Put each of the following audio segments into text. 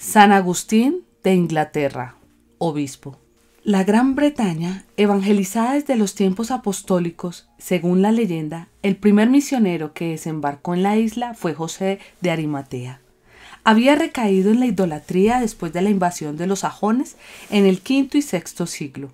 San Agustín de Inglaterra, obispo. La Gran Bretaña, evangelizada desde los tiempos apostólicos, según la leyenda, el primer misionero que desembarcó en la isla fue José de Arimatea. Había recaído en la idolatría después de la invasión de los sajones en el quinto y sexto siglo,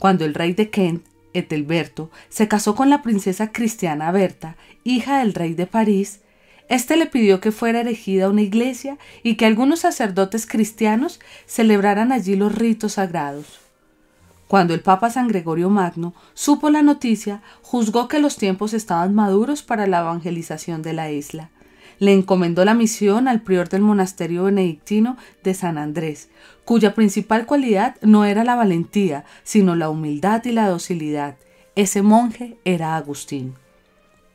cuando el rey de Kent, Etelberto, se casó con la princesa cristiana Berta, hija del rey de París, este le pidió que fuera erigida una iglesia y que algunos sacerdotes cristianos celebraran allí los ritos sagrados. Cuando el Papa San Gregorio Magno supo la noticia, juzgó que los tiempos estaban maduros para la evangelización de la isla. Le encomendó la misión al prior del monasterio benedictino de San Andrés, cuya principal cualidad no era la valentía, sino la humildad y la docilidad. Ese monje era Agustín.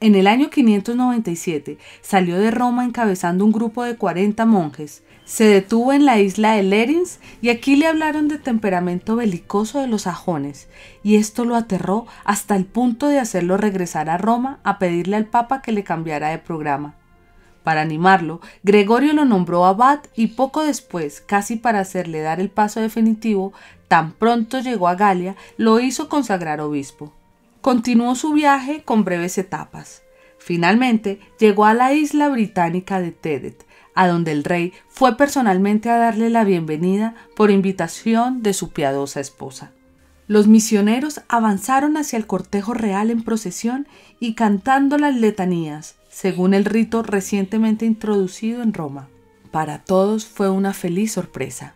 En el año 597 salió de Roma encabezando un grupo de 40 monjes. Se detuvo en la isla de Lerins y aquí le hablaron del temperamento belicoso de los sajones, y esto lo aterró hasta el punto de hacerlo regresar a Roma a pedirle al Papa que le cambiara de programa. Para animarlo, Gregorio lo nombró abad y poco después, casi para hacerle dar el paso definitivo, tan pronto llegó a Galia, lo hizo consagrar obispo continuó su viaje con breves etapas. Finalmente llegó a la isla británica de Tedet, a donde el rey fue personalmente a darle la bienvenida por invitación de su piadosa esposa. Los misioneros avanzaron hacia el cortejo real en procesión y cantando las letanías, según el rito recientemente introducido en Roma. Para todos fue una feliz sorpresa.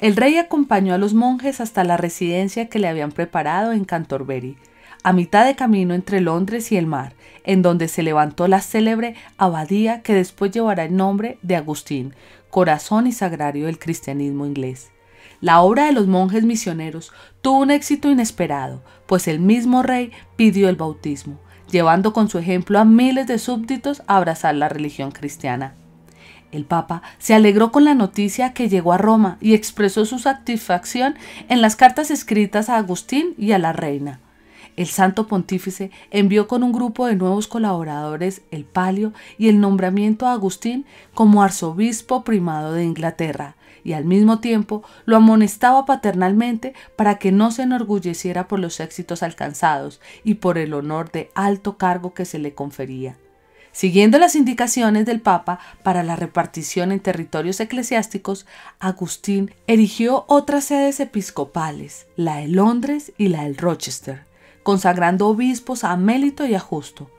El rey acompañó a los monjes hasta la residencia que le habían preparado en Canterbury, a mitad de camino entre Londres y el mar, en donde se levantó la célebre abadía que después llevará el nombre de Agustín, corazón y sagrario del cristianismo inglés. La obra de los monjes misioneros tuvo un éxito inesperado, pues el mismo rey pidió el bautismo, llevando con su ejemplo a miles de súbditos a abrazar la religión cristiana. El Papa se alegró con la noticia que llegó a Roma y expresó su satisfacción en las cartas escritas a Agustín y a la reina. El Santo Pontífice envió con un grupo de nuevos colaboradores el palio y el nombramiento a Agustín como arzobispo primado de Inglaterra, y al mismo tiempo lo amonestaba paternalmente para que no se enorgulleciera por los éxitos alcanzados y por el honor de alto cargo que se le confería. Siguiendo las indicaciones del Papa para la repartición en territorios eclesiásticos, Agustín erigió otras sedes episcopales, la de Londres y la de Rochester consagrando obispos a Amélito y a Justo.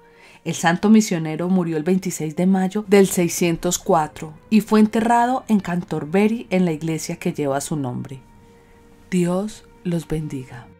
El santo misionero murió el 26 de mayo del 604 y fue enterrado en Cantorberi en la iglesia que lleva su nombre. Dios los bendiga.